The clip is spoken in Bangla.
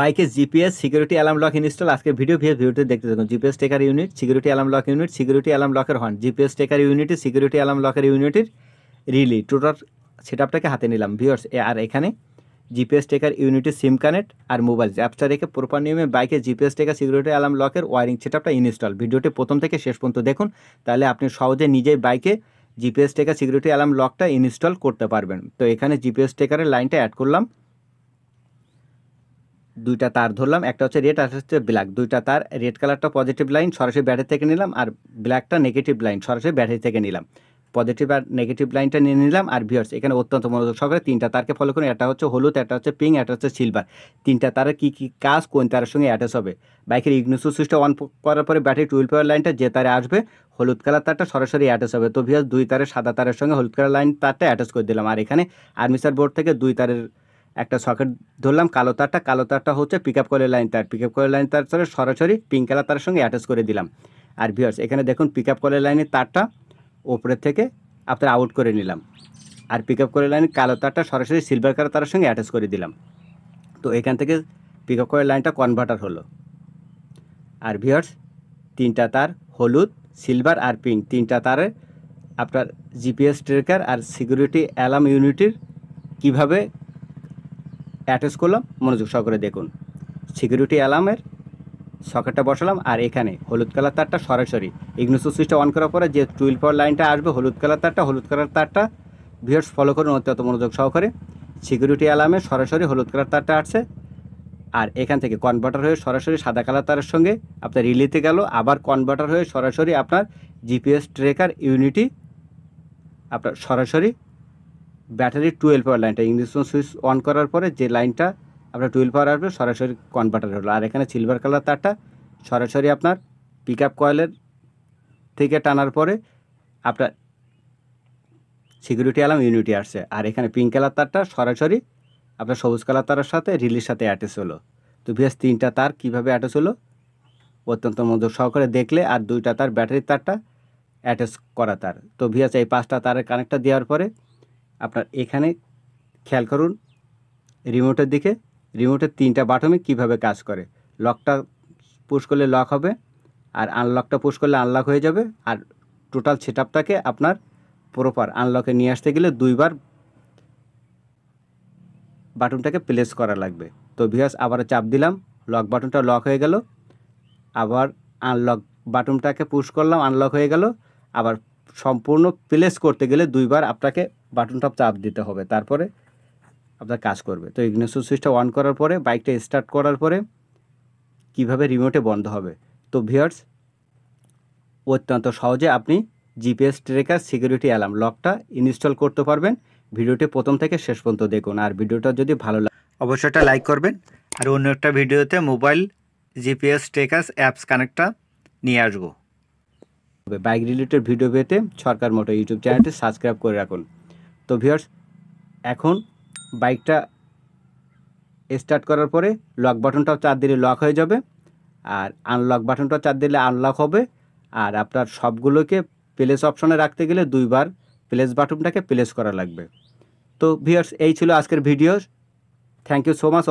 বাইকে GPS security alarm lock install আজকে ভিডিও ভিয়ে ভিডিওতে দেখতে থাকুন GPS tracker unit security alarm lock unit security alarm লকের হন জিপিএস টেকার ইউনিটে সিকিউরিটি অ্যালার্ম লকের ইউনিটের রিলি টোটাল সেট আপটাকে হাতে নিলাম ভিওর্স আর এখানে জিপিএস টেকার ইউনিটের সিম কানেক্ট আর মোবাইল অ্যাপসটা রেখে প্রপার নিয়মে বাইকে জিপিএস টেকার সিকিউরিটি অ্যালার্ম লকের ওয়ারিং সেট আপটা ইনস্টল ভিডিওটি প্রথম থেকে শেষ পর্যন্ত দেখুন তাহলে আপনি সহজে নিজেই বাইকে জিপিএস টেকার সিকিউরিটি অ্যালার্ম লকটা ইনস্টল করতে পারবেন তো এখানে জিপিএস টেকারের লাইনটা অ্যাড করলাম দুইটা তার ধরলাম একটা হচ্ছে রেড আর হচ্ছে ব্ল্যাক দুইটা তার রেড কালারটা পজিটিভ লাইন সরাসরি ব্যাটারি থেকে নিলাম আর ব্ল্যাকটা নেগেটিভ লাইন সরাসরি ব্যাটারি থেকে নিলাম পজিটিভ আর নেগেটিভ লাইনটা নিয়ে নিলাম আর ভিওর্স এখানে অত্যন্ত মনোযোগ সহকারে তিনটা তারকে ফলো করুন একটা হচ্ছে হলুদ একটা হচ্ছে পিঙ্ক একটা হচ্ছে সিলভার তিনটা তারের কী কী কাজ কোন তারের সঙ্গে অ্যাটাচ হবে বাইকের ইগনিসো সুইচটা অন করার পরে ব্যাটারি টুয়েলভ পাওয়ার লাইনটা যে তারে আসবে হলুদ কালার তারটা সরাসরি অ্যাটাচ হবে তো ভিওর্স দুই তারের সাদা তারের সঙ্গে হলুদ কালার লাইন তারটা অ্যাটাচ করে দিলাম আর এখানে আর্মিসার বোর্ড থেকে দুই তারের একটা সকেট ধরলাম কালো তারটা কালো তারটা হচ্ছে পিক আপ কলের লাইন তার পিক আপ কলের লাইন তার সাথে সরাসরি পিঙ্ক কালার তারের সঙ্গে অ্যাটাচ করে দিলাম আর ভিওর্স এখানে দেখুন পিক আপ কলের লাইনের তারটা ওপরের থেকে আপনার আউট করে নিলাম আর পিক আপ কলের লাইনের কালো তারটা সরাসরি সিলভার কালার তারের সঙ্গে অ্যাটাচ করে দিলাম তো এখান থেকে পিক আপ কলের লাইনটা কনভার্টার হলো আর ভিওর্স তিনটা তার হলুদ সিলভার আর পিঙ্ক তিনটা তারে আপনার জিপিএস ট্রেকার আর সিকিউরিটি অ্যালার্ম ইউনিটির কিভাবে অ্যাটাচ করলাম মনোযোগ সহকারে দেখুন সিকিউরিটি অ্যালার্মের সকেটটা বসালাম আর এখানে হলুদ কালার তারটা সরাসরি ইগনোসো সুইচটা অন করার পরে যে টুইল পাওয়ার লাইনটা আসবে হলুদ কালার তারটা হলুদ কালার তারটা ভিউয়ার্স ফলো করুন অত্যন্ত মনোযোগ সহকারে সিকিউরিটি অ্যালার্মে সরাসরি হলুদ কালার তারটা আসছে আর এখান থেকে কনভার্টার হয়ে সরাসরি সাদা কালার তারের সঙ্গে আপনার রিলেতে গেল আবার কনভার্টার হয়ে সরাসরি আপনার জিপিএস ট্রেকার ইউনিটি আপনার সরাসরি ব্যাটারির টুয়েলভ পাওয়ার লাইনটা ইঞ্জেকশন সুইচ অন করার পরে যে লাইনটা আপনার টুয়েলভ পাওয়ার আসবে সরাসরি কনভার্টার হলো আর এখানে সিলভার কালার তারটা সরাসরি আপনার পিক আপ কয়েলের থেকে টানার পরে আপনার সিকিউরিটি অ্যালার্ম ইউনিটি আসছে আর এখানে পিঙ্ক কালার তারটা সরাসরি আপনার সবুজ কালার তারের সাথে রিলির সাথে অ্যাটাচ হলো তো ভিএস তিনটা তার কীভাবে অ্যাটাচ হলো অত্যন্ত মধুর সহকারে দেখলে আর দুইটা তার ব্যাটারির তারটা অ্যাটাচ করা তার তো ভিএস এই পাঁচটা তারের কানেক্টটা দেওয়ার পরে আপনার এখানে খেয়াল করুন রিমোটের দিকে রিমোটের তিনটা বাটনে কিভাবে কাজ করে লকটা পুশ করলে লক হবে আর আনলকটা পুশ করলে আনলক হয়ে যাবে আর টোটাল সেট আপনার প্রপার আনলকে নিয়ে আসতে গেলে দুইবার বাটনটাকে প্লেস করা লাগবে তো ভিয়াস আবার চাপ দিলাম লক বাটনটা লক হয়ে গেল আবার আনলক বাটনটাকে পুশ করলাম আনলক হয়ে গেল আবার সম্পূর্ণ প্লেস করতে গেলে দুইবার আপনাকে বাটনটা চাপ দিতে হবে তারপরে আপনার কাজ করবে তো ইগনিশন সুইচটা অন করার পরে বাইকটা স্টার্ট করার পরে কিভাবে রিমোটে বন্ধ হবে তো ভিয়ার্স অত্যন্ত সহজে আপনি জিপিএস ট্রেকার সিকিউরিটি অ্যালার্ম লকটা ইনস্টল করতে পারবেন ভিডিওটি প্রথম থেকে শেষ পর্যন্ত দেখুন আর ভিডিওটা যদি ভালো লাগে অবশ্যই একটা লাইক করবেন আর অন্য একটা ভিডিওতে মোবাইল জিপিএস ট্রেকার অ্যাপস কানেক্টটা নিয়ে আসবো বাইক রিলেটেড ভিডিও পেতে সরকার মোটর ইউটিউব চ্যানেলটি সাবস্ক্রাইব করে রাখুন তো ভিওর্স এখন বাইকটা স্টার্ট করার পরে লক বাটনটাও চার দিলে লক হয়ে যাবে আর আনলক বাটনটাও চার দিলে আনলক হবে আর আপনার সবগুলোকে প্লেস অপশনে রাখতে গেলে দুইবার প্লেস বাটনটাকে প্লেস করা লাগবে তো ভিওর্স এই ছিল আজকের video thank you so much